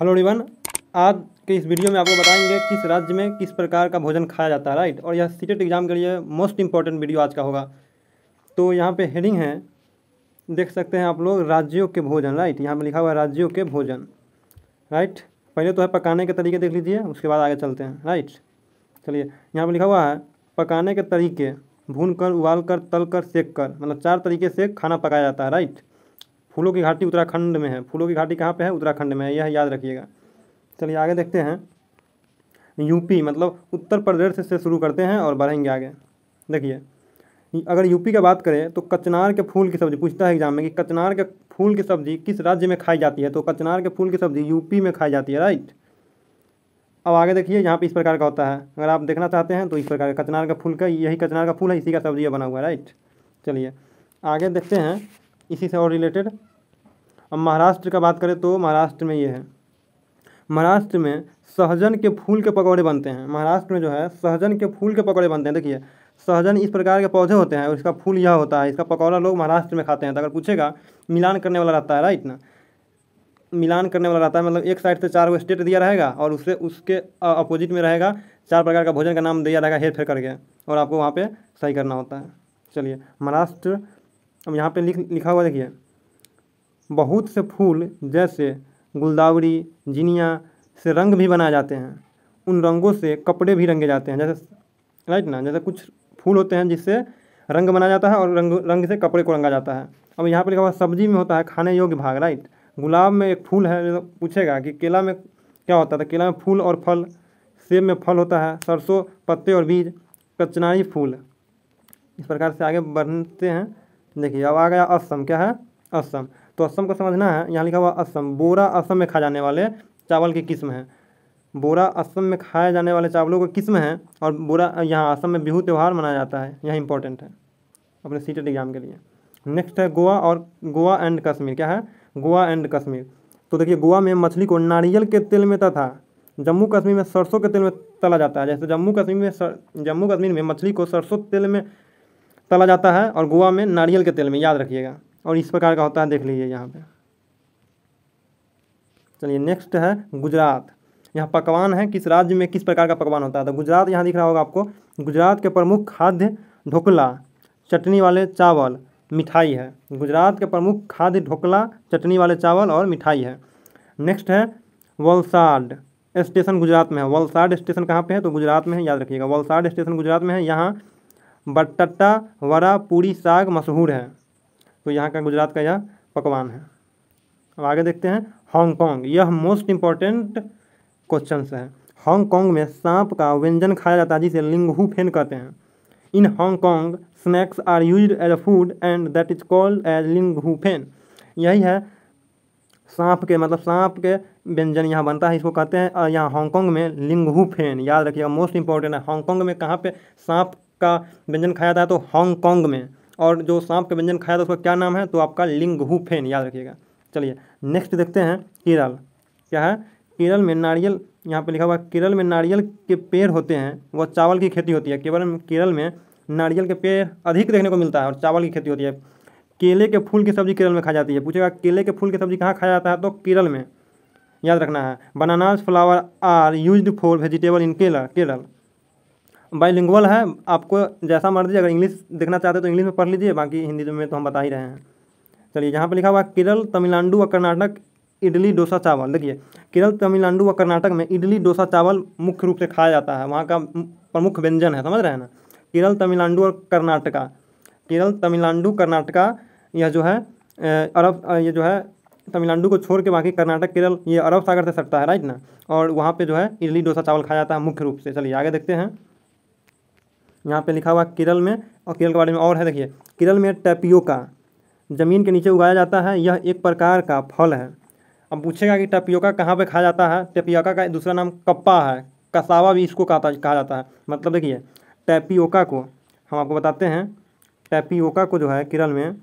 hello रिवन आज के इस वीडियो में आपको बताएंगे किस राज्य में किस प्रकार का भोजन खाया जाता है राइट और यह सीटेट एग्ज़ाम e के लिए मोस्ट इम्पॉर्टेंट वीडियो आज का होगा तो यहाँ पे हेडिंग है देख सकते हैं आप लोग राज्यों के भोजन राइट यहाँ पे लिखा हुआ है राज्यों के भोजन राइट पहले तो है पकाने के तरीके देख लीजिए उसके बाद आगे चलते हैं राइट चलिए यहाँ पर लिखा हुआ है पकाने के तरीके भून कर उबाल कर तल कर सेक कर मतलब चार तरीके से खाना पकाया जाता है राइट फूलों की घाटी उत्तराखंड में है फूलों की घाटी कहाँ पे है उत्तराखंड में है यह याद रखिएगा चलिए आगे देखते हैं यूपी मतलब उत्तर प्रदेश से शुरू करते हैं और बढ़ेंगे आगे देखिए अगर यूपी का बात करें तो कचनार के फूल की सब्ज़ी पूछता है एग्जाम में कि कचनार के फूल की सब्ज़ी किस राज्य में खाई जाती है तो कचनार के फूल की सब्ज़ी यूपी में खाई जाती है राइट अब आगे देखिए यहाँ पे इस प्रकार का होता है अगर आप देखना चाहते हैं तो इस प्रकार का कचनार का फूल का यही कचनार का फूल है इसी का सब्जी बना हुआ है राइट चलिए आगे देखते हैं इसी से और रिलेटेड अब महाराष्ट्र का बात करें तो महाराष्ट्र में ये है महाराष्ट्र में सहजन के फूल के पकौड़े बनते हैं महाराष्ट्र में जो है सहजन के फूल के पकौड़े बनते हैं देखिए सहजन इस प्रकार के पौधे होते हैं और इसका फूल यह होता है इसका पकौड़ा लोग महाराष्ट्र में खाते हैं तो अगर पूछेगा मिलान करने वाला रहता है राइट ना मिलान करने वाला रहता है मतलब एक साइड से चार गो स्टेट दिया रहेगा और उससे उसके अपोजिट में रहेगा चार प्रकार का भोजन का नाम दिया रहेगा हेर फेर करके और आपको वहाँ पर सही करना होता है चलिए महाराष्ट्र अब यहाँ पे लिख लिखा हुआ देखिए बहुत से फूल जैसे गुलदावरी जिनिया से रंग भी बनाए जाते हैं उन रंगों से कपड़े भी रंगे जाते हैं जैसे राइट ना जैसे कुछ फूल होते हैं जिससे रंग बनाया जाता है और रंग रंग से कपड़े को रंगा जाता है अब यहाँ पर लिखा हुआ सब्जी में होता है खाने योग्य भाग राइट गुलाब में एक फूल है तो पूछेगा कि केला में क्या होता है तो केला में फूल और फल सेब में फल होता है सरसों पत्ते और बीज कचनाई फूल इस प्रकार से आगे बढ़ते हैं देखिए अब आ गया असम क्या है असम तो असम को समझना है यहाँ लिखा हुआ असम बोरा असम में खाए जाने वाले चावल की किस्म है बोरा असम में खाए जाने वाले चावलों की किस्म है और बोरा यहाँ असम में बिहू त्यौहार मनाया जाता है यह इंपॉर्टेंट है अपने सीटेड एग्जाम के लिए नेक्स्ट है गोवा और गोवा एंड कश्मीर क्या है गोवा एंड कश्मीर तो देखिए गोवा में मछली को नारियल के तेल में तथा जम्मू कश्मीर में सरसों के तेल में तला जाता है जैसे जम्मू कश्मीर में जम्मू कश्मीर में मछली को सरसों तेल में तला जाता है और गोवा में नारियल के तेल में याद रखिएगा और इस प्रकार का होता है देख लीजिए यहाँ पे चलिए नेक्स्ट है गुजरात यहाँ पकवान है किस राज्य में किस प्रकार का पकवान होता है तो गुजरात यहाँ दिख रहा होगा आपको गुजरात के प्रमुख खाद्य ढोकला चटनी वाले चावल मिठाई है गुजरात के प्रमुख खाद्य ढोकला चटनी वाले चावल और मिठाई है नेक्स्ट है वलसाड स्टेशन गुजरात में है वलसाड स्टेशन कहाँ पे है तो गुजरात में है याद रखिएगा वलसाड स्टेशन गुजरात में है यहाँ बट्टा वड़ा पूरी साग मशहूर है तो यहाँ का गुजरात का यह पकवान है अब आगे देखते हैं हांगकॉन्ग यह मोस्ट इम्पॉर्टेंट क्वेश्चन है हांगकॉन्ग में सांप का व्यंजन खाया जाता है जिसे लिंगहू फेन कहते हैं in Hong Kong snakes are use as a food and that is called as linghu fen यही है सांप के मतलब सांप के व्यंजन यहाँ बनता है इसको कहते हैं और यहाँ हांगकॉन्ग में लिंगहू फेन याद रखिएगा मोस्ट इंपॉर्टेंट है हांगकॉन्ग में कहाँ पे सांप का व्यंजन खाया था तो हांगकॉन्ग में और जो सांप का व्यंजन खाया था उसका क्या नाम है तो आपका फेन याद रखिएगा चलिए नेक्स्ट देखते हैं केरल क्या है केरल में नारियल यहाँ पे लिखा हुआ केरल में नारियल के पेड़ होते हैं वह चावल की खेती होती है केवल केरल में नारियल के पेड़ अधिक देखने को मिलता है और चावल की खेती होती है केले के फूल की सब्ज़ी केरल में खाई जाती है पूछेगा केले के फूल की सब्ज़ी कहाँ खाया जाता है तो केरल में याद रखना है bananas flower are used for vegetable in Kerala Kerala bilingual है आपको जैसा मर्जी अगर इंग्लिश देखना चाहते तो इंग्लिश में पढ़ लीजिए बाकी हिंदी तो में तो हम बता ही रहे हैं चलिए यहाँ पर लिखा हुआ केरल तमिलनाडु व कर्नाटक इडली डोसा चावल देखिए केरल तमिलनाडु व कर्नाटक में इडली डोसा चावल मुख्य रूप से खाया जाता है वहाँ का प्रमुख व्यंजन है समझ रहे हैं ना केरल तमिलनाडु और कर्नाटका केरल तमिलनाडु कर्नाटका यह जो है अरब ये जो है तमिलनाडु को छोड़ के बाकी कर्नाटक केरल ये अरब सागर से सटता है राइट ना और वहाँ पे जो है इडली डोसा चावल खाया जाता है मुख्य रूप से चलिए आगे देखते हैं यहाँ पे लिखा हुआ केरल में और केरल के बारे में और है देखिए केरल में टैपियोका ज़मीन के नीचे उगाया जाता है यह एक प्रकार का फल है अब पूछेगा कि टैपियोका कहाँ पे खाया जाता है टैपियोका का दूसरा नाम कप्पा है कसावा भी इसको कहा कहा जाता है मतलब देखिए टैपियोका को हम आपको बताते हैं टैपियोका को जो है केरल में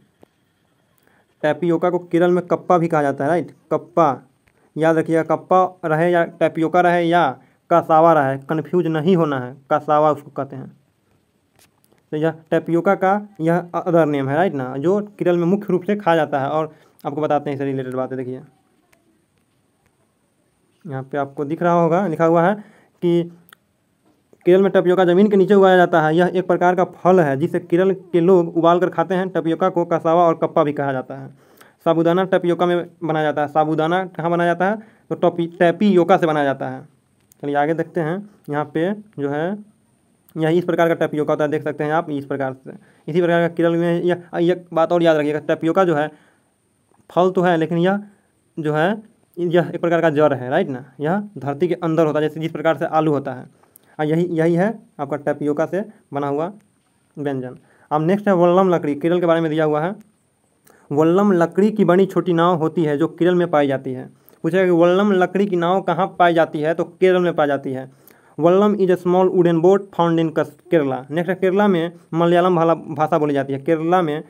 टैपियोका को केरल में कप्पा भी कहा जाता है राइट कप्पा याद रखिएगा कप्पा रहे या टैपियोका रहे या कसावा रहे कन्फ्यूज नहीं होना है कसावा उसको कहते हैं यह टेपियोका का यह अदर नेम है राइट ना जो केरल में मुख्य रूप से खाया जाता है और आपको बताते हैं इससे रिलेटेड बातें देखिए यहाँ पे आपको दिख रहा होगा लिखा हुआ है कि केरल में टपियोका जमीन के नीचे उगाया जाता है यह एक प्रकार का फल है जिसे केरल के लोग उबाल कर खाते हैं टपियोका को कसावा और कप्पा भी कहा जाता है साबुदाना टपियोका में बनाया जाता है साबुदाना कहाँ बनाया जाता है तो टपी टैपियोका से बनाया जाता है चलिए आगे देखते हैं यहाँ पे जो है यही इस प्रकार का टैपियोका होता है देख सकते हैं आप इस प्रकार से इसी प्रकार का केरल में यह एक बात और याद रखिएगा टैपियोका जो है फल तो है लेकिन यह जो है यह एक प्रकार का जड़ है राइट ना यह धरती के अंदर होता है जैसे जिस प्रकार से आलू होता है और यही यही है आपका टैपियोका से बना हुआ व्यंजन अब नेक्स्ट है वल्लम लकड़ी केरल के बारे में दिया हुआ है वल्लम लकड़ी की बनी छोटी नाव होती है जो केरल में पाई जाती है पूछा कि वल्लम लकड़ी की नाव कहाँ पाई जाती है तो केरल में पाई जाती है vallam is a small wooden boat found in Kerala next Kerala में मलयालम भाषा बोली जाती है केरला में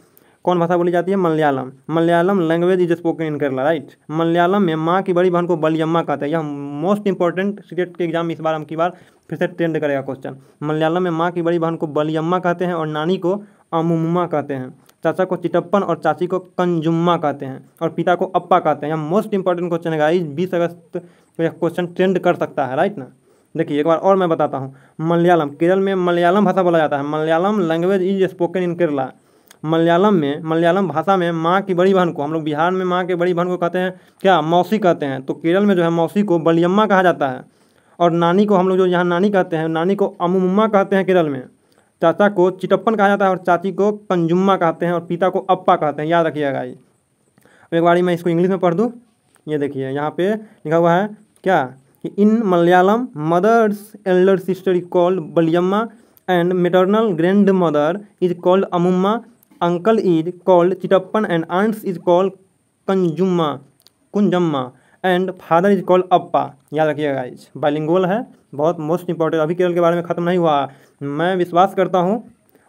कौन भाषा बोली जाती है Malayalam Malayalam language is spoken in Kerala right Malayalam में माँ की बड़ी बहन को बलियम्मा कहते हैं यह मोस्ट इंपॉर्टेंट स्टेट के एग्जाम इस बार हम की बार फिर से ट्रेंड करेगा क्वेश्चन मलयालम में माँ की बड़ी बहन को बलियम्मा कहते हैं और नानी को अमुम्मा कहते हैं चाचा को चिटप्पन और चाची को कंजुम्मा कहते हैं और पिता को अप्पा कहते हैं यह मोस्ट इंपॉर्टेंट क्वेश्चन है गाइज बीस अगस्त को यह क्वेश्चन ट्रेंड कर सकता है राइट ना देखिए एक बार और मैं बताता हूँ मलयालम केरल में मलयालम भाषा बोला जाता है Malayalam language is spoken in Kerala Malayalam में मलयालम भाषा में माँ की बड़ी बहन को हम लोग बिहार में माँ के बड़ी बहन को कहते हैं क्या मौसी कहते हैं तो केरल में जो है मौसी को बलियम्मा कहा जाता है और नानी को हम लोग जो यहाँ नानी कहते हैं नानी को अमुम्मा कहते हैं केरल में चाचा को चिटप्पन कहा जाता है और चाची को कंजुम्मा कहते हैं और पिता को अप्पा कहते हैं याद रखिएगा ये अब एक बार मैं इसको इंग्लिश में पढ़ दूँ ये देखिए यहाँ पे लिखा हुआ है क्या कि in Malayalam mother's elder sister is called valiyamma and maternal grandmother is called ammumma uncle is called chittappan and aunts is called kunjamma kunjamma and father is called appa याद रखिएगा इस बाइलिंगोल है बहुत मोस्ट इंपॉर्टेंट अभी केरल के बारे में ख़त्म नहीं हुआ मैं विश्वास करता हूँ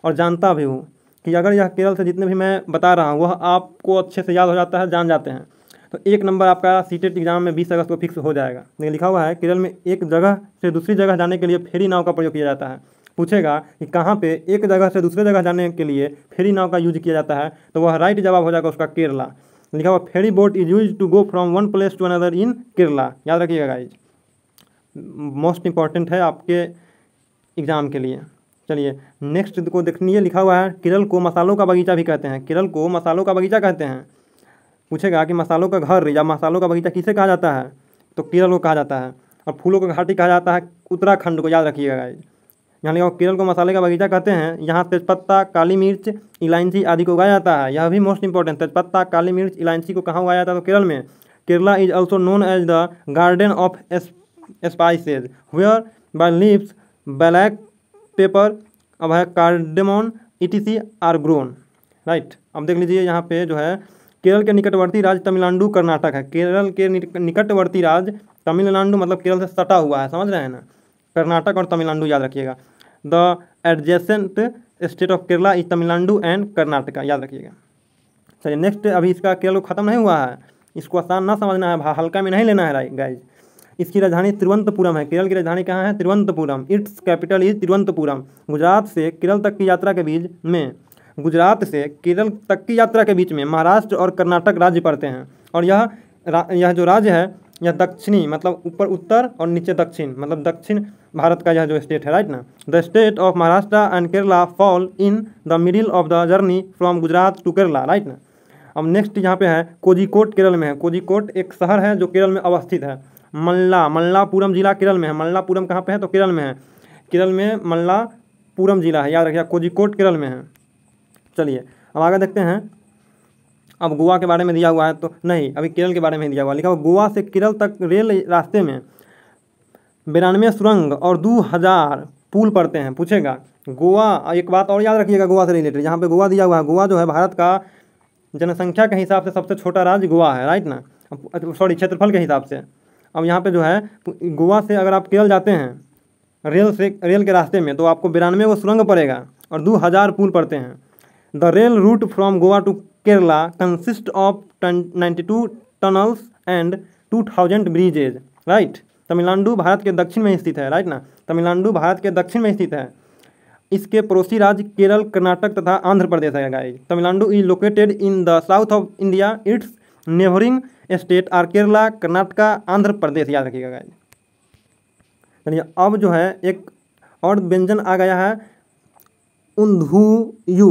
और जानता भी हूँ कि अगर यह केरल से जितने भी मैं बता रहा हूँ वह आपको अच्छे से याद हो जाता है जान जाते हैं तो एक नंबर आपका सीटेट एग्जाम में बीस अगस्त को फिक्स हो जाएगा लेकिन लिखा हुआ है केरल में एक जगह से दूसरी जगह जाने के लिए फेरी नाव का प्रयोग किया जाता है पूछेगा कि कहाँ पे एक जगह से दूसरे जगह जाने के लिए फेरी नाव का यूज किया जाता है तो वह राइट जवाब हो जाएगा उसका केरला लिखा हुआ ferry boat is use to go from one place to another in Kerala याद रखिएगा गाइज मोस्ट इंपॉर्टेंट है आपके एग्ज़ाम के लिए चलिए नेक्स्ट को देखनी है लिखा हुआ है केरल को मसालों का बगीचा भी कहते हैं केरल को मसालों का बगीचा कहते हैं पूछेगा कि मसालों का घर या मसालों का बगीचा किसे कहा जाता है तो केरल को कहा जाता है और फूलों का घाटी कहा जाता है उत्तराखंड को याद रखिएगा यहाँ लिखा केरल को मसाले का बगीचा कहते हैं यहाँ तेजपत्ता काली मिर्च इलायची आदि को उगाया जाता है यह भी मोस्ट इंपॉर्टेंट तेजपत्ता काली मिर्च इलायची को कहाँ उगाया जाता है तो केरल में Kerala is also known as the garden of spices where by lips black pepper अब है cardamom are grown right अब देख लीजिए यहाँ पे जो है केरल के निकटवर्ती राज्य तमिलनाडु कर्नाटक है केरल के निकटवर्ती राज्य तमिलनाडु मतलब केरल से सटा हुआ है समझ रहे हैं ना कर्नाटक और तमिलनाडु याद रखिएगा the adjacent state of Kerala is Tamil Nadu and Karnataka याद रखिएगा चलिए नेक्स्ट अभी इसका केरल ख़त्म नहीं हुआ है इसको आसान ना समझना है हल्का में नहीं लेना है गाइज इसकी राजधानी तिरुवंतपुरम है केरल की राजधानी कहाँ है Thiruvananthapuram its capital is Thiruvananthapuram Gujarat से केरल तक की यात्रा के बीच में गुजरात से केरल तक की यात्रा के बीच में महाराष्ट्र और कर्नाटक राज्य पड़ते हैं और यह यह जो राज्य है यह दक्षिणी मतलब ऊपर उत्तर और नीचे दक्षिण मतलब दक्षिण भारत का यह जो स्टेट है राइट ना the state of Maharashtra and Kerala fall in the middle of the journey from Gujarat to Kerala right ना अब नेक्स्ट यहाँ पे है कोजिकोट केरल में है कोजिकोट एक शहर है जो केरल में अवस्थित है मल्ला मल्लापुरम जिला केरल में है मल्लापुरम कहाँ पे है तो केरल में है केरल में मल्लापुरम जिला है याद रखिए कोजिकोट केरल में है चलिए अब आगे देखते हैं अब गोवा के बारे में दिया हुआ है तो नहीं अभी केरल के बारे में दिया हुआ लिखा हुआ गोवा से केरल तक रेल रास्ते में बिरानवे सुरंग और दो हज़ार पुल पड़ते हैं पूछेगा गोवा एक बात और याद रखिएगा गोवा से रिलेटेड यहाँ पे गोवा दिया हुआ है गोवा जो है भारत का जनसंख्या के हिसाब से सबसे छोटा राज्य गोवा है राइट ना सॉरी क्षेत्रफल के हिसाब से अब यहाँ पर जो है गोवा से अगर आप केरल जाते हैं रेल से रेल के रास्ते में तो आपको बिरानवे वो सुरंग पड़ेगा और दो हज़ार पुल पड़ते हैं the rail route from Goa to Kerala consist of ninety two tunnels and two thousand bridges right Tamil Nadu Bharat के दक्षिण में स्थित है राइट ना तमिलनाडु भारत के दक्षिण में स्थित है इसके पड़ोसी राज्य केरल कर्नाटक तथा आंध्र प्रदेश है guys Tamil Nadu is located in the south of India its neighbouring state are Kerala Karnataka Andhra Pradesh याद रखिएगा गाइज चलिए अब जो है एक और व्यंजन आ गया है उन्धू यू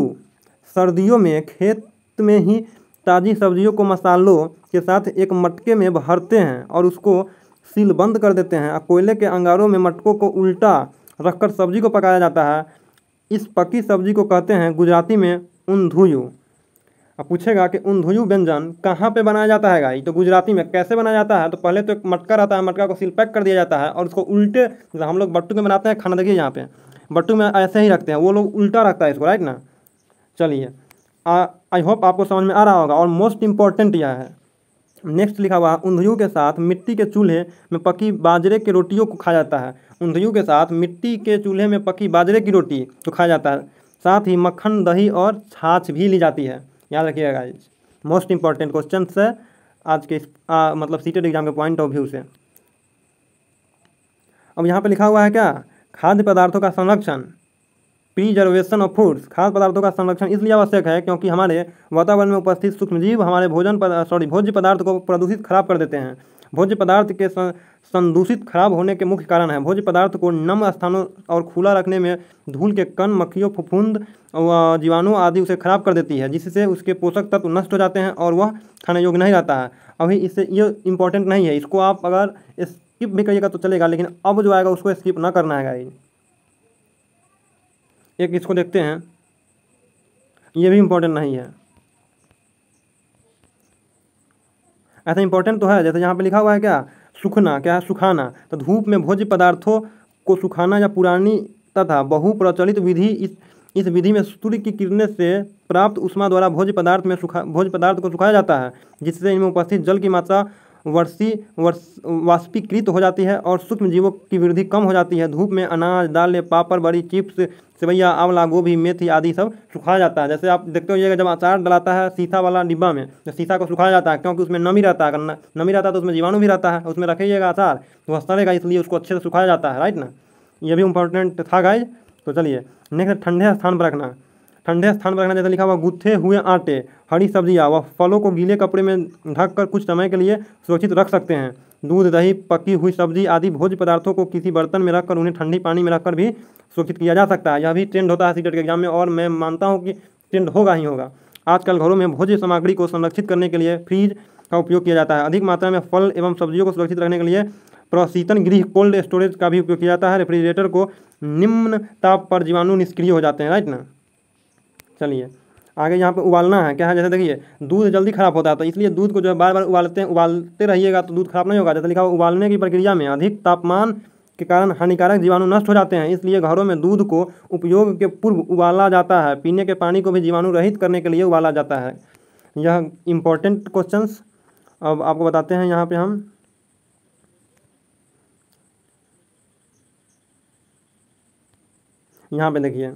सर्दियों में खेत में ही ताज़ी सब्जियों को मसालों के साथ एक मटके में भरते हैं और उसको सील बंद कर देते हैं और कोयले के अंगारों में मटकों को उल्टा रखकर सब्जी को पकाया जाता है इस पकी सब्जी को कहते हैं गुजराती में ऊंधुयू अब पूछेगा कि ऊंधुयू व्यंजन कहाँ पे बनाया जाता है गाई तो गुजराती में कैसे बनाया जाता है तो पहले तो एक मटका रहता है मटका को सील पैक कर दिया जाता है और उसको उल्टे हम लोग बट्टू में बनाते हैं खाना देखिए यहाँ पे बट्टू में ऐसे ही रखते हैं वो लोग उल्टा रखता है इसको राइट ना चलिए आई होप आपको समझ में आ रहा होगा और मोस्ट इम्पॉर्टेंट यह है नेक्स्ट लिखा हुआ है उंधयू के साथ मिट्टी के चूल्हे में पकी बाजरे की रोटियों को खाया जाता है उंधयू के साथ मिट्टी के चूल्हे में पकी बाजरे की रोटी को खाया जाता है साथ ही मक्खन दही और छाछ भी ली जाती है याद रखिएगा मोस्ट इम्पॉर्टेंट क्वेश्चन से आज के आ, मतलब सीटेड एग्जाम के पॉइंट ऑफ व्यू से अब यहाँ पर लिखा हुआ है क्या खाद्य पदार्थों का संरक्षण प्रीजर्वेशन ऑफ फूड्स खाद्य पदार्थों का संरक्षण इसलिए आवश्यक है क्योंकि हमारे वातावरण में उपस्थित सूक्ष्मजीव हमारे भोजन सॉरी भोज्य पदार्थ को प्रदूषित खराब कर देते हैं भोज्य पदार्थ के संदूषित खराब होने के मुख्य कारण है भोज्य पदार्थ को नम स्थानों और खुला रखने में धूल के कण मक्खियों फुफुंद जीवाणु आदि उसे खराब कर देती है जिससे उसके पोषक तत्व नष्ट हो जाते हैं और वह खाने योग्य नहीं रहता है अभी इससे ये इंपॉर्टेंट नहीं है इसको आप अगर स्किप भी करिएगा तो चलेगा लेकिन अब जो आएगा उसको स्किप ना करना है गाइज एक इसको देखते हैं ये भी इम्पोर्टेंट नहीं है ऐसा इम्पोर्टेंट तो है जैसे यहाँ पे लिखा हुआ है क्या सुखना क्या है सुखाना तो धूप में भोज्य पदार्थों को सुखाना या पुरानी तथा बहुप्रचलित विधि इस इस विधि में सूर्य की किरणें से प्राप्त उष्मा द्वारा भोज्य पदार्थ में सुखा भोज्य पदार्थ को सुखाया जाता है जिससे इनमें उपस्थित जल की मात्रा वर्षी वर्ष वाष्पीकृत हो जाती है और सूक्ष्म जीवों की वृद्धि कम हो जाती है धूप में अनाज दाल पापड़ बड़ी चिप्स सेवैया आंवला गोभी मेथी आदि सब सुखाया जाता है जैसे आप देखते होइएगा जब अचार डलाता है सीसा वाला डिब्बा में तो सीसा को सुखाया जाता है क्योंकि उसमें नमी रहता है अगर नमी रहता है तो उसमें जीवाणु भी रहता है उसमें रखिएगा अचार तो वह सड़ेगा इसलिए उसको अच्छे से सुखाया जाता है राइट ना ये भी इंपॉर्टेंट था गाइज तो चलिए नेक्स्ट ठंडे स्थान पर रखना ठंडे स्थान पर रखना जैसे तो लिखा हुआ गुथे हुए आटे हरी सब्जियाँ व फलों को गीले कपड़े में ढक कर कुछ समय के लिए सुरक्षित रख सकते हैं दूध दही पकी हुई सब्जी आदि भोज पदार्थों को किसी बर्तन में रखकर उन्हें ठंडी पानी में रखकर भी सुरक्षित किया जा सकता है यह भी ट्रेंड होता है सीटेट के एग्जाम में और मैं मानता हूँ कि ट्रेंड होगा ही होगा आजकल घरों में भोज्य सामग्री को संरक्षित करने के लिए फ्रीज का उपयोग किया जाता है अधिक मात्रा में फल एवं सब्जियों को सुरक्षित रखने के लिए प्रशीतन गृह कोल्ड स्टोरेज का भी उपयोग किया जाता है रेफ्रिजरेटर को निम्न ताप पर जीवाणु निष्क्रिय हो जाते हैं राइट ना चलिए आगे यहाँ पे उबालना है क्या है जैसे देखिए दूध जल्दी खराब होता है तो इसलिए दूध को जो है बार बार उबालते हैं उबालते रहिएगा तो दूध खराब नहीं होगा जैसे लिखा हुआ उबालने की प्रक्रिया में अधिक तापमान के कारण हानिकारक जीवाणु नष्ट हो जाते हैं इसलिए घरों में दूध को उपयोग के पूर्व उबाला जाता है पीने के पानी को भी जीवाणु रहित करने के लिए उबाला जाता है यह इम्पोर्टेंट क्वेश्चन अब आपको बताते हैं यहाँ पर हम यहाँ पर देखिए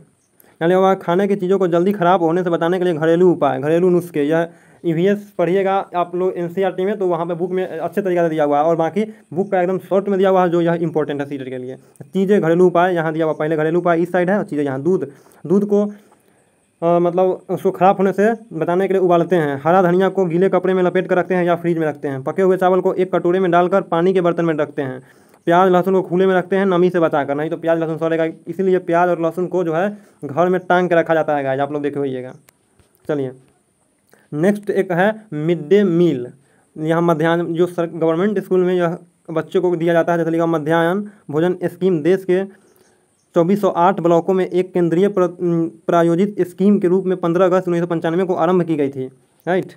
यानी वह खाने की चीज़ों को जल्दी ख़राब होने से बचाने के लिए घरेलू उपाय घरेलू नुस्खे यह ई e पढ़िएगा आप लोग एन सी आर टी में तो वहाँ पे बुक में अच्छे तरीके से दिया हुआ है और बाकी बुक का एकदम शॉर्ट में दिया हुआ है जो यह इंपॉर्टेंट है सीटर के लिए चीज़ें घरेलू उपाय यहाँ दिया हुआ पहले घरेलू उपाय इस साइड है और चीज़ें यहाँ दूध दूध को आ, मतलब उसको ख़राब होने से बताने के लिए उबालते हैं हरा धनिया को गीले कपड़े में लपेट कर रखते हैं या फ्रिज में रखते हैं पके हुए चावल को एक कटोरे में डालकर पानी के बर्तन में रखते हैं प्याज लहसुन को खुले में रखते हैं नमी से बचाकर नहीं तो प्याज लहसुन सड़ेगा इसीलिए प्याज और लहसुन को जो है घर में टांग के रखा जाता है गाय आप लोग देखे होइएगा चलिए नेक्स्ट एक है मिड डे मील यहाँ मध्यान्ह जो सर गवर्नमेंट स्कूल में यह बच्चों को दिया जाता है जैसे लिखा मध्यान्ह भोजन स्कीम देश के 2408 ब्लॉकों में एक केंद्रीय प्रायोजित स्कीम के रूप में 15 अगस्त उन्नीस को आरंभ की गई थी राइट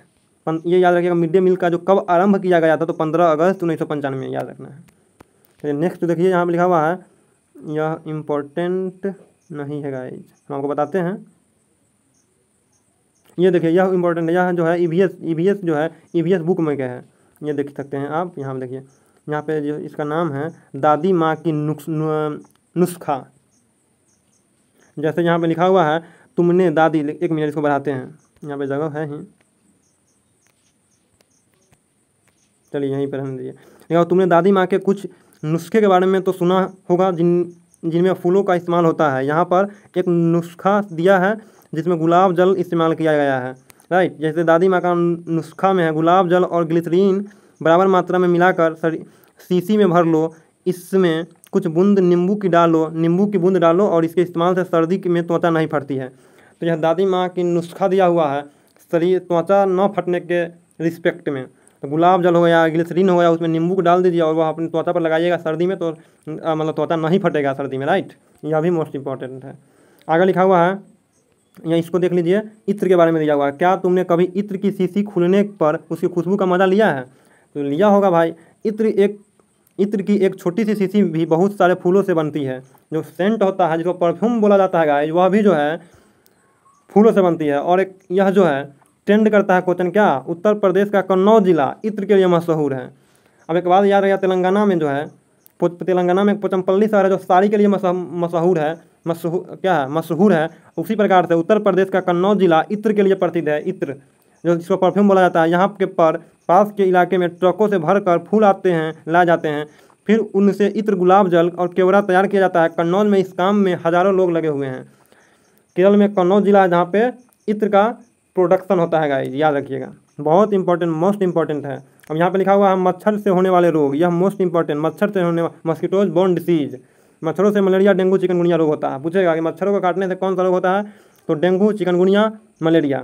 ये याद रखिएगा मिड डे मील का जो कब आरंभ किया गया था तो 15 अगस्त उन्नीस याद रखना है नेक्स्ट देखिए यहाँ पर लिखा हुआ है यह इम्पोर्टेंट नहीं है गाइज हम आपको बताते हैं ये देखिए यह इम्पोर्टेंट है यह जो है E V S E V S जो है ई वी एस बुक में क्या है ये देख सकते हैं आप यहाँ पर देखिए यहाँ पे जो इसका नाम है दादी माँ की नुस्खा जैसे यहाँ पे लिखा हुआ है तुमने दादी एक मिनट इसको बढ़ाते हैं यहाँ पे जगह है ही चलिए यहीं पर हम दीजिए तुमने दादी माँ के कुछ नुस्खे के बारे में तो सुना होगा जिन जिनमें फूलों का इस्तेमाल होता है यहाँ पर एक नुस्खा दिया है जिसमें गुलाब जल इस्तेमाल किया गया है राइट जैसे दादी माँ का नुस्खा में है गुलाब जल और ग्लिसरीन बराबर मात्रा में मिलाकर शीशी में भर लो इसमें कुछ बूंद नींबू की डालो नींबू की बूंद डालो और इसके इस्तेमाल से सर्दी में त्वचा नहीं फटती है तो यह दादी माँ की नुस्खा दिया हुआ है शरीर त्वचा न फटने के रिस्पेक्ट में तो गुलाब जल हो गया ग्लिसरीन हो गया उसमें नींबू को डाल दीजिए और वह अपने तोता पर लगाइएगा सर्दी में तो मतलब तोता नहीं फटेगा सर्दी में राइट यह भी मोस्ट इंपॉर्टेंट है आगे लिखा हुआ है या इसको देख लीजिए इत्र के बारे में दिया हुआ है क्या तुमने कभी इत्र की शीशी खुलने पर उसकी खुशबू का मज़ा लिया है तो लिया होगा भाई इत्र एक इत्र की एक छोटी सी शीशी भी बहुत सारे फूलों से बनती है जो सेंट होता है जिसको परफ्यूम बोला जाता है गाय वह भी जो है फूलों से बनती है और एक यह जो है टेंड करता है क्वेश्चन क्या उत्तर प्रदेश का कन्नौज जिला इत्र के लिए मशहूर है अब एक बात याद रहेगा तेलंगाना में जो है तेलंगाना में पोचमपल्ली शहर है जो साड़ी के लिए मशहूर है मशहूर क्या है मशहूर है उसी प्रकार से उत्तर प्रदेश का कन्नौज जिला इत्र के लिए प्रसिद्ध है इत्र जो जिसको परफ्यूम बोला जाता है यहाँ के पर पास के इलाके में ट्रकों से भर कर फूल आते हैं लाए जाते हैं फिर उनसे इत्र गुलाब जल और केवड़ा तैयार किया जाता है कन्नौज में इस काम में हजारों लोग लगे हुए हैं केरल में कन्नौज जिला है जहाँ पे इत्र का प्रोडक्शन होता है गाइज याद रखिएगा बहुत इंपॉर्टेंट मोस्ट इंपॉर्टेंट है अब यहाँ पे लिखा हुआ है मच्छर से होने वाले रोग यह मोस्ट इंपॉर्टेंट मच्छर से होने मस्कीटोज बोन डिसीज मच्छरों से मलेरिया डेंगू चिकनगुनिया रोग होता है पूछेगा कि मच्छरों को काटने से कौन सा रोग होता है तो डेंगू चिकनगुनिया मलेरिया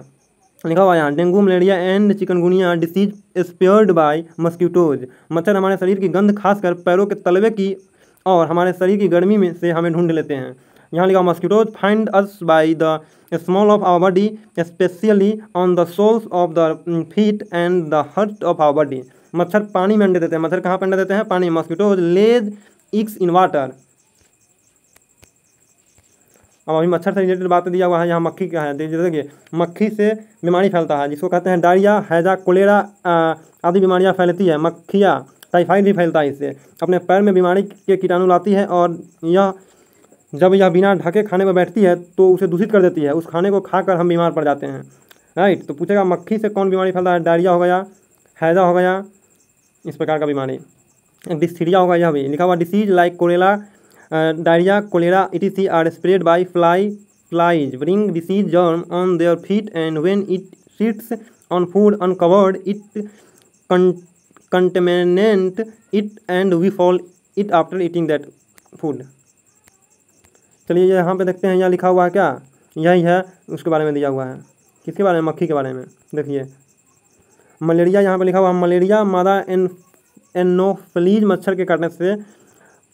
लिखा हुआ यहाँ dengue malaria and chikungunya disease spread by mosquitoes मच्छर हमारे शरीर की गंध खासकर पैरों के तलवे की और हमारे शरीर की गर्मी में से हमें ढूंढ लेते हैं यहाँ लिखा mosquitoes find us by the small of our body especially on the soles of the feet and the heat of our body मच्छर पानी में अंडे देते हैं मच्छर कहाँ पर अंडे देते हैं पानी मॉस्किटोज लेज इक्स इन वाटर अब अभी मच्छर से रिलेटेड बात दिया हुआ है यहाँ मक्खी का है जैसे कि मक्खी से बीमारी फैलता है जिसको कहते हैं डायरिया हैजा कोलेरा आदि बीमारियाँ फैलती है मक्खिया टाइफाइड भी फैलता है इससे अपने पैर में बीमारी के कीटाणु लाती है और यह जब यह बिना ढके खाने पर बैठती है तो उसे दूषित कर देती है उस खाने को खाकर हम बीमार पड़ जाते हैं राइट तो पूछेगा मक्खी से कौन बीमारी फैलता है डायरिया हो गया हैजा हो गया इस प्रकार का बीमारी डिस्थीरिया होगा यह भी लिखा हुआ disease like cholera diarrhoea cholera etc are spread by fly flies bring disease germ on their feet and when it sits on food uncovered it contaminate it and we fall ill after eating that food चलिए यहाँ पे देखते हैं यहाँ लिखा हुआ है क्या यही है उसके बारे में दिया हुआ है किसके बारे में मक्खी के बारे में देखिए मलेरिया यहाँ पे लिखा हुआ है मलेरिया मादा एन एनोफलीज मच्छर के काटने से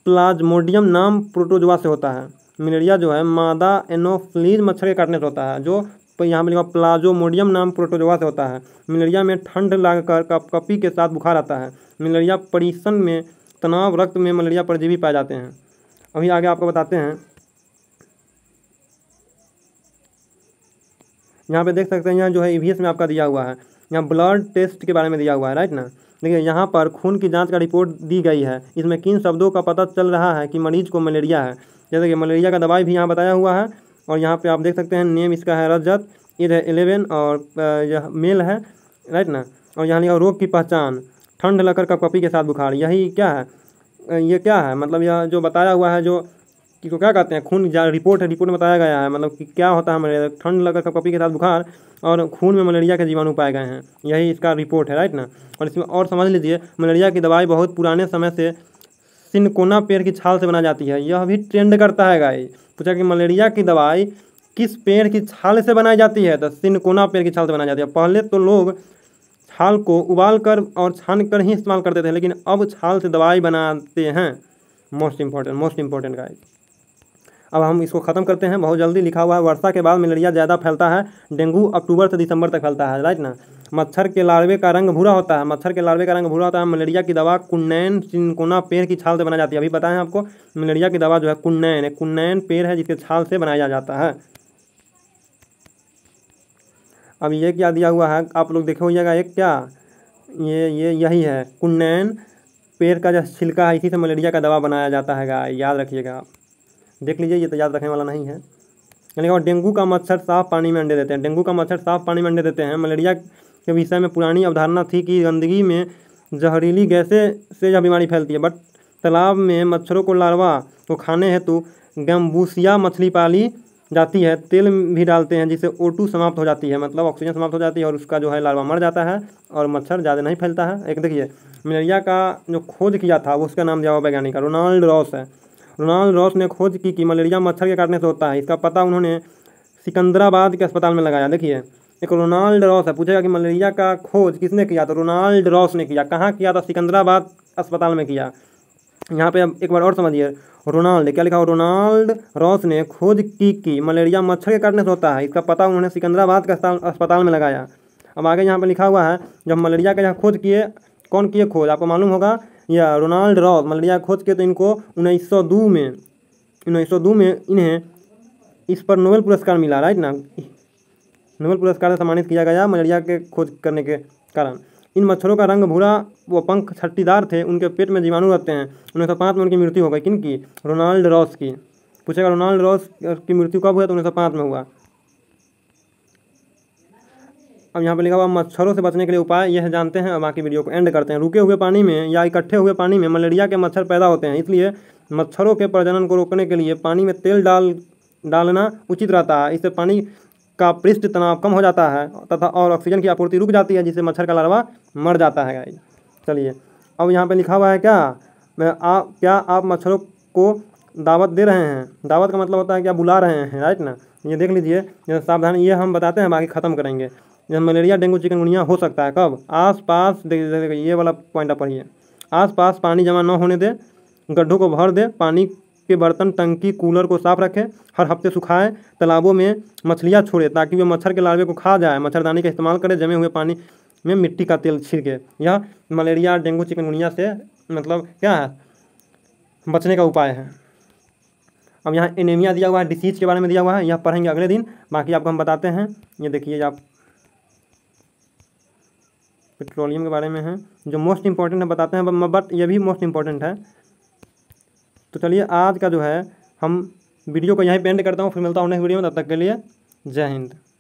प्लाज्मोडियम नाम प्रोटोजुआ से होता है मलेरिया जो है मादा एनोफलीज मच्छर के काटने से होता है जो तो यहाँ पर लिखा प्लाजोमोडियम नाम प्रोटोजोवा से होता है मलेरिया में ठंड लागकर कपकपी के साथ बुखार आता है मलेरिया परिसन में तनाव रक्त में मलेरिया परजीवी पाए जाते हैं अभी आगे आपको बताते हैं यहाँ पे देख सकते हैं यहाँ जो है ई e में आपका दिया हुआ है यहाँ ब्लड टेस्ट के बारे में दिया हुआ है राइट ना देखिए यहाँ पर खून की जांच का रिपोर्ट दी गई है इसमें किन शब्दों का पता चल रहा है कि मरीज को मलेरिया है जैसे कि मलेरिया का दवाई भी यहाँ बताया हुआ है और यहाँ पर आप देख सकते हैं नेम इसका है रजत इधर है एलेवन और यह मेल है राइट ना और यहाँ लिखा रोग की पहचान ठंड का कपी के साथ बुखार यही क्या है ये क्या है मतलब यह जो बताया हुआ है जो को क्या कहते हैं खून रिपोर्ट है रिपोर्ट में बताया गया है मतलब कि क्या होता है मलेरिया ठंड लगकर कपकपी के साथ बुखार और खून में मलेरिया के जीवाणु पाए गए हैं यही इसका रिपोर्ट है राइट ना और इसमें और समझ लीजिए मलेरिया की दवाई बहुत पुराने समय से सिनकोना पेड़ की छाल से बना जाती है यह भी ट्रेंड करता है गाई पूछा कि मलेरिया की दवाई किस पेड़ की छाल से बनाई जाती है तो सिनकोना पेड़ की छाल से बनाई जाती है पहले तो लोग छाल को उबाल कर और छान कर ही इस्तेमाल करते थे लेकिन अब छाल से दवाई बनाते हैं most important most important guys अब हम इसको ख़त्म करते हैं बहुत जल्दी लिखा हुआ है वर्षा के बाद मलेरिया ज़्यादा फैलता है डेंगू अक्टूबर से दिसंबर तक फैलता है राइट ना मच्छर के लार्वे का रंग भूरा होता है मच्छर के लार्वे का रंग भूरा होता है मलेरिया की दवा कुन्नैन चिनकोना पेड़ की छाल से बनाई जाती है अभी बताएं आपको मलेरिया की दवा जो है कुन्नैन कुन्नैन पेड़ है जिसके छाल से बनाया जाता है अब ये क्या दिया हुआ है आप लोग देखे होइएगा एक क्या ये ये यही है कुन्नैन पेड़ का जो छिलका है इसी से मलेरिया का दवा बनाया जाता है याद रखिएगा आप देख लीजिए ये तो याद रखने वाला नहीं है यानी और डेंगू का मच्छर साफ पानी में अंडे देते हैं डेंगू का मच्छर साफ पानी में अंडे देते हैं मलेरिया के विषय में पुरानी अवधारणा थी कि गंदगी में जहरीली गैसें से यह बीमारी फैलती है बट तालाब में मच्छरों को लार्वा को खाने हेतु गम्बूसिया मछली पाली जाती है तेल भी डालते हैं जिससे ओ समाप्त हो जाती है मतलब ऑक्सीजन समाप्त हो जाती है और उसका जो है लार्वा मर जाता है और मच्छर ज़्यादा नहीं फैलता है एक देखिए मलेरिया का जो खोज किया था वो उसका नाम दिया हुआ वैज्ञानिक रोनाल्ड रॉस है रोनाल्ड रॉस ने खोज की कि मलेरिया मच्छर के काटने से होता है इसका पता उन्होंने सिकंदराबाद के अस्पताल में लगाया देखिए एक रोनाल्ड रॉस है पूछेगा कि मलेरिया का खोज किसने किया तो रोनाल्ड रॉस ने किया कहाँ किया था सिकंदराबाद अस्पताल में किया यहाँ पे अब एक बार और समझिए रोनाल्ड क्या लिखा रोनाल्ड रॉस ने खोज की कि मलेरिया मच्छर के काटने से होता है इसका पता उन्होंने सिकंदराबाद के अस्पताल में लगाया अब आगे यहाँ पर लिखा हुआ है जब मलेरिया का यहाँ खोज किए कौन किए खोज आपको मालूम होगा या रोनाल्ड रॉस मलेरिया खोज के तो इनको उन्नीस सौ दो में उन्नीस सौ दो में इन्हें इस पर नोबेल पुरस्कार मिला राइट ना नोबेल पुरस्कार से सम्मानित किया गया मलेरिया के खोज करने के कारण इन मच्छरों का रंग भूरा व पंख छट्टीदार थे उनके पेट में जीवाणु रहते हैं उन्नीस सौ पाँच में उनकी मृत्यु हो गई किन की रोनाल्ड रॉस की पूछेगा रोनाल्ड रॉस की मृत्यु कब हुआ तो उन्नीस सौ पाँच में हुआ अब यहाँ पे लिखा हुआ मच्छरों से बचने के लिए उपाय यह जानते हैं अब बाकी वीडियो को एंड करते हैं रुके हुए पानी में या इकट्ठे हुए पानी में मलेरिया के मच्छर पैदा होते हैं इसलिए मच्छरों के प्रजनन को रोकने के लिए पानी में तेल डाल डालना उचित रहता है इससे पानी का पृष्ठ तनाव कम हो जाता है तथा और ऑक्सीजन की आपूर्ति रुक जाती है जिससे मच्छर का लार्वा मर जाता है चलिए अब यहाँ पर लिखा हुआ है क्या आप क्या आप मच्छरों को दावत दे रहे हैं दावत का मतलब होता है कि आप बुला रहे हैं राइट ना ये देख लीजिए सावधानी ये हम बताते हैं बाकी ख़त्म करेंगे मलेरिया डेंगू चिकनगुनिया हो सकता है कब आस पास ये वाला पॉइंट आप पढ़िए आस पास पानी जमा न होने दे गड्ढों को भर दे पानी के बर्तन टंकी कूलर को साफ रखें हर हफ्ते सुखाए तालाबों में मछलियाँ छोड़े ताकि वे मच्छर के लार्वे को खा जाए मच्छरदानी का इस्तेमाल करें जमे हुए पानी में मिट्टी का तेल छिड़के यह मलेरिया डेंगू चिकनगुनिया से मतलब क्या है बचने का उपाय है अब यहाँ एनेमिया दिया हुआ है डिसीज के बारे में दिया हुआ है यह पढ़ेंगे अगले दिन बाकी आपको हम बताते हैं ये देखिए आप पेट्रोलियम के बारे में है जो मोस्ट इंपॉर्टेंट है बताते हैं बट ये भी मोस्ट इंपॉर्टेंट है तो चलिए आज का जो है हम वीडियो को यहीं पेंड करता हूँ फिर मिलता हूँ नेक्स्ट वीडियो में तब तक के लिए जय हिंद